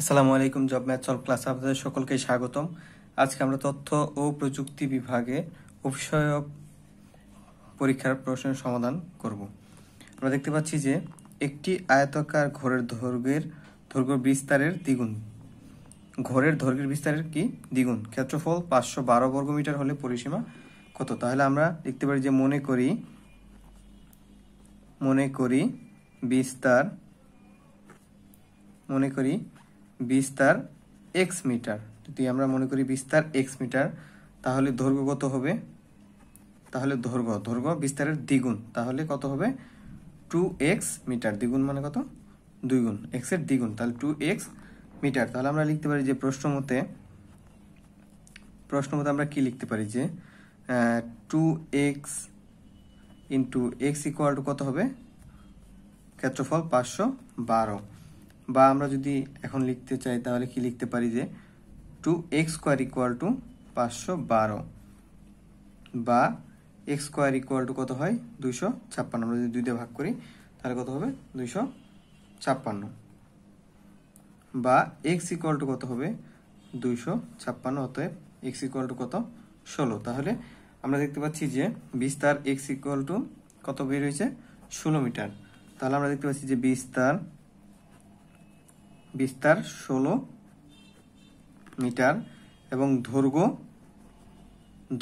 আসসালামু আলাইকুম job math solve class আপনাদের সকলকে স্বাগতম আজকে আমরা তথ্য ও প্রযুক্তি বিভাগে অভিষয়ক পরীক্ষার প্রশ্নের সমাধান করব আমরা দেখতে পাচ্ছি যে একটি আয়তাকার ঘরের দৈর্ঘ্যের দৈর্ঘ্য বিস্তারের দ্বিগুণ ঘরের দৈর্ঘ্যের বিস্তারের কি দ্বিগুণ ক্ষেত্রফল পাঁচশো বারো বর্গমিটার হলে পরিসীমা কত তাহলে আমরা দেখতে পারি যে মনে করি মনে করি বিস্তার মনে করি বিস্তার এক্স মিটার যদি আমরা মনে করি বিস্তার এক্স মিটার তাহলে দৈর্ঘ্য কত হবে তাহলে দৈর্ঘ্য দৈর্ঘ্য বিস্তারের দ্বিগুণ তাহলে কত হবে টু এক্স মিটার দ্বিগুণ মানে কত দুই গুণ এক্সের দ্বিগুণ তাহলে টু এক্স মিটার তাহলে আমরা লিখতে পারি যে প্রশ্ন মতে প্রশ্ন মতে আমরা কি লিখতে পারি যে two x into x equal to কত হবে ক্ষেত্রফল পাঁচশো বারো বা আমরা যদি এখন লিখতে চাই তাহলে কি লিখতে পারি যে two x square equal to পাঁচশো বারো বা এক্স স্কোয়ার ইকুয়াল টু কত হয় দুইশো ছাপ্পান্ন আমরা যদি দুইটা ভাগ করি তাহলে কত হবে দুইশো ছাপ্পান্ন বা এক্স ইকুয়াল টু কত হবে দুইশো ছাপ্পান্ন অতএব এক্স ইকুয়াল টু কত ষোলো তাহলে আমরা দেখতে পাচ্ছি যে বিস্তার এক্স ইকুয়াল টু কত বের হয়েছে ষোলো মিটার তাহলে আমরা দেখতে পাচ্ছি যে বিস্তার বিস্তার ষোলো মিটার এবং দৈর্ঘ্য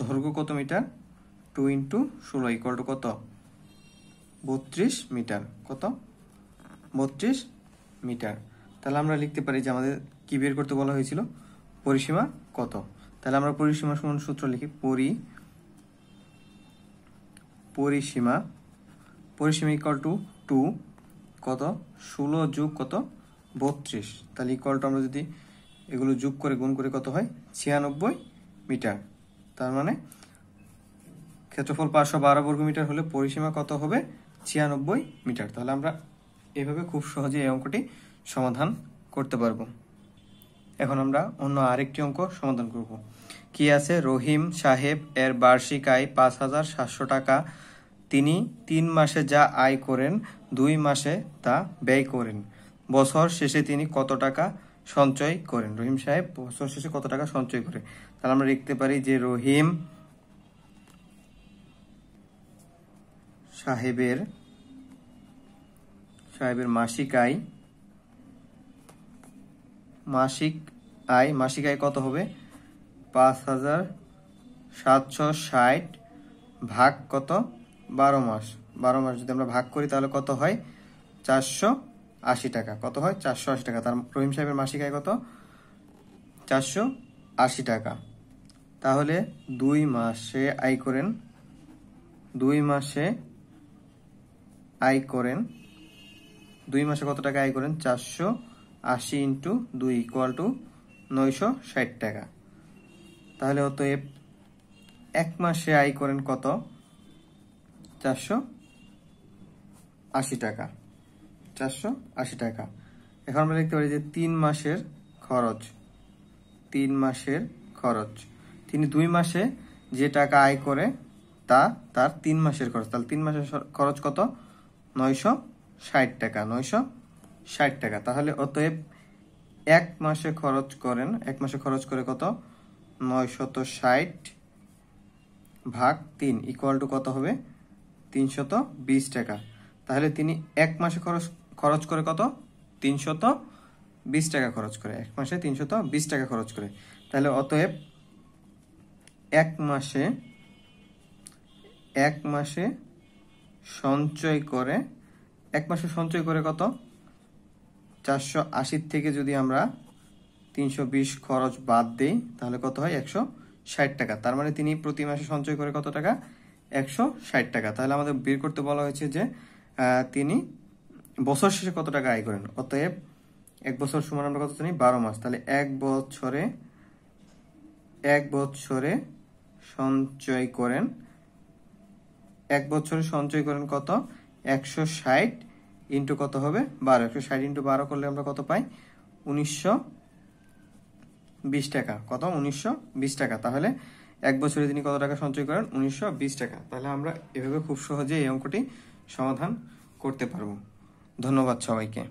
দৈর্ঘ্য কত মিটার টু ইন্টু ষোলো ইকল টু কত বত্রিশ মিটার কত বত্রিশ মিটার তাহলে আমরা লিখতে পারি যে আমাদের কি বের করতে বলা হয়েছিল পরিসীমা কত তাহলে আমরা পরিসীমা সমান সূত্র লিখি পরি পরিসীমা পরিসীমা ইকল টু টু কত ষোলো যোগ কত বত্রিশ তাহলে ইকুয়ালটা আমরা যদি এগুলো যোগ করে গুণ করে কত হয় ছিয়ানব্বই মিটার তার মানে ক্ষেত্রফল পাঁচশো বারো বর্গ মিটার হলে পরিসীমা কত হবে ছিয়ানব্বই মিটার তাহলে আমরা এভাবে খুব সহজে এই অঙ্কটি সমাধান করতে পারবো এখন আমরা অন্য আরেকটি অঙ্ক সমাধান করব কি আছে রহিম সাহেব এর বার্ষিক আয় পাঁচ হাজার সাতশো টাকা তিনি তিন মাসে যা আয় করেন দুই মাসে তা ব্যয় করেন বছর শেষে তিনি কত টাকা সঞ্চয় করেন রহিম সাহেব বছর শেষে কত টাকা সঞ্চয় করেন তাহলে আমরা লিখতে পারি যে রহিম সাহেবের সাহেবের মাসিক আয় মাসিক আয় মাসিক আয় কত হবে পাঁচ হাজার সাতশো ষাট ভাগ কত বারো মাস বারো মাস যদি আমরা ভাগ করি তাহলে কত হয় চারশো আশি টাকা কত হয় চারশো আশি টাকা তার রহিম সাহেবের মাসিক আয় কত চারশো আশি টাকা তাহলে দুই মাসে আয় করেন দুই মাসে আয় করেন দুই মাসে কত টাকা আয় করেন চারশো আশি ইন্টু দুই ইকুয়াল টু নয়শো ষাট টাকা তাহলে অত এক মাসে আয় করেন কত চারশো আশি টাকা চারশো আশি টাকা এখন আমরা দেখতে পারি যে তিন মাসের খরচ তিন মাসের খরচ তিনি দুই মাসে যে টাকা আয় করে তা তার তিন মাসের খরচ তাহলে তিন মাসের খরচ কত নয়শো ষাট টাকা নয়শো ষাট টাকা তাহলে অতএব এক মাসে খরচ করেন এক মাসে খরচ করে কত নয়শত ষাট ভাগ তিন ইকুয়াল টু কত হবে তিনশত বিশ টাকা তাহলে তিনি এক মাসে খরচ খরচ করে কত তিনশত বিশ টাকা খরচ করে এক মাসে তিনশত বিশ টাকা খরচ করে তাহলে অতএব এক মাসে এক মাসে সঞ্চয় করে এক মাসে সঞ্চয় করে কত চারশো আশির থেকে যদি আমরা তিনশো বিশ খরচ বাদ দিই তাহলে কত হয় একশো ষাট টাকা তার মানে তিনি প্রতি মাসে সঞ্চয় করে কত টাকা একশো ষাট টাকা তাহলে আমাদের বের করতে বলা হয়েছে যে তিনি বছর শেষে কত টাকা আয় করেন অতএব এক বছর সমান আমরা কত জানি বারো মাস তাহলে এক বছরে এক বছরে সঞ্চয় করেন এক বছরে সঞ্চয় করেন কত একশো ষাট ইন্টু কত হবে বারো একশো ষাট ইন্টু বারো করলে আমরা কত পাই উনিশশো বিশ টাকা কত উনিশশো বিশ টাকা তাহলে এক বছরে তিনি কত টাকা সঞ্চয় করেন উনিশশো বিশ টাকা তাহলে আমরা এভাবে খুব সহজে এই অঙ্কটি সমাধান করতে পারবো ধন্যবাদ সবাইকে